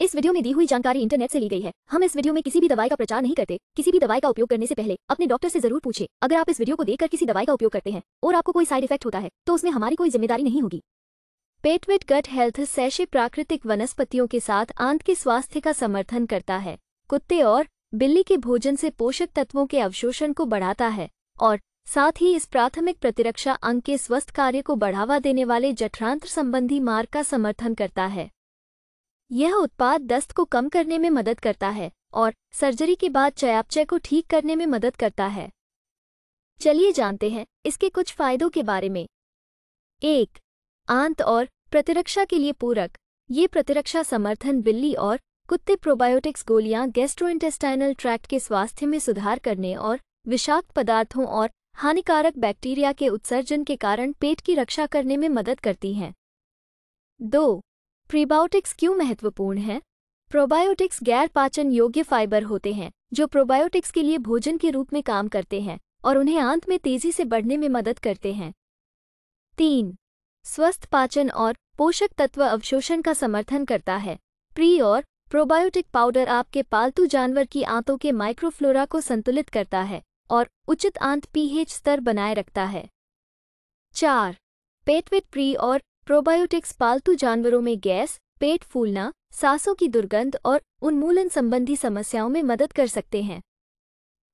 इस वीडियो में दी हुई जानकारी इंटरनेट से ली गई है हम इस वीडियो में किसी भी दवाई का प्रचार नहीं करते किसी भी दवाई का उपयोग करने से पहले अपने डॉक्टर से जरूर पूछे अगर आप इस वीडियो को देखकर किसी दवाई का उपयोग करते हैं और आपको कोई साइड इफेक्ट होता है तो उसमें हमारी कोई जिम्मेदारी नहीं होगी पेट गट हेल्थ सैशे प्राकृतिक वनस्पतियों के साथ आंत के स्वास्थ्य का समर्थन करता है कुत्ते और बिल्ली के भोजन से पोषक तत्वों के अवशोषण को बढ़ाता है और साथ ही इस प्राथमिक प्रतिरक्षा अंग के स्वस्थ कार्य को बढ़ावा देने वाले जठरांत्र संबंधी मार्ग का समर्थन करता है यह उत्पाद दस्त को कम करने में मदद करता है और सर्जरी के बाद चयापचय को ठीक करने में मदद करता है चलिए जानते हैं इसके कुछ फायदों के बारे में एक आंत और प्रतिरक्षा के लिए पूरक ये प्रतिरक्षा समर्थन बिल्ली और कुत्ते प्रोबायोटिक्स गोलियां गेस्ट्रोइंटेस्टाइनल ट्रैक्ट के स्वास्थ्य में सुधार करने और विषाक्त पदार्थों और हानिकारक बैक्टीरिया के उत्सर्जन के कारण पेट की रक्षा करने में मदद करती हैं दो प्रीबायोटिक्स क्यों महत्वपूर्ण हैं प्रोबायोटिक्स गैर पाचन योग्य फाइबर होते हैं जो प्रोबायोटिक्स के लिए भोजन के रूप में काम करते हैं और उन्हें आंत में तेजी से बढ़ने में मदद करते हैं तीन स्वस्थ पाचन और पोषक तत्व अवशोषण का समर्थन करता है प्री और प्रोबायोटिक पाउडर आपके पालतू जानवर की आंतों के माइक्रोफ्लोरा को संतुलित करता है और उचित आंत पीएच स्तर बनाए रखता है चार पेटविट प्री और प्रोबायोटिक्स पालतू जानवरों में गैस पेट फूलना सांसों की दुर्गंध और उन्मूलन संबंधी समस्याओं में मदद कर सकते हैं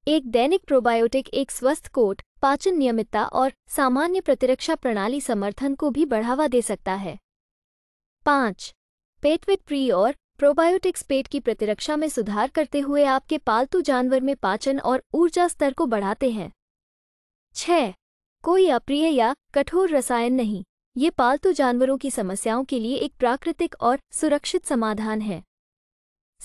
एक दैनिक प्रोबायोटिक एक स्वस्थ कोट पाचन नियमितता और सामान्य प्रतिरक्षा प्रणाली समर्थन को भी बढ़ावा दे सकता है पाँच पेटविट प्री और प्रोबायोटिक्स पेट की प्रतिरक्षा में सुधार करते हुए आपके पालतू जानवर में पाचन और ऊर्जा स्तर को बढ़ाते हैं छ कोई अप्रिय या कठोर रसायन नहीं ये पालतू जानवरों की समस्याओं के लिए एक प्राकृतिक और सुरक्षित समाधान है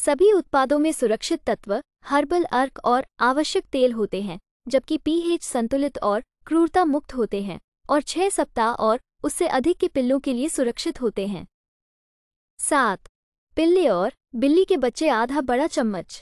सभी उत्पादों में सुरक्षित तत्व हर्बल अर्क और आवश्यक तेल होते हैं जबकि पीएच संतुलित और क्रूरता मुक्त होते हैं और छह सप्ताह और उससे अधिक के पिल्लों के लिए सुरक्षित होते हैं सात पिल्ले और बिल्ली के बच्चे आधा बड़ा चम्मच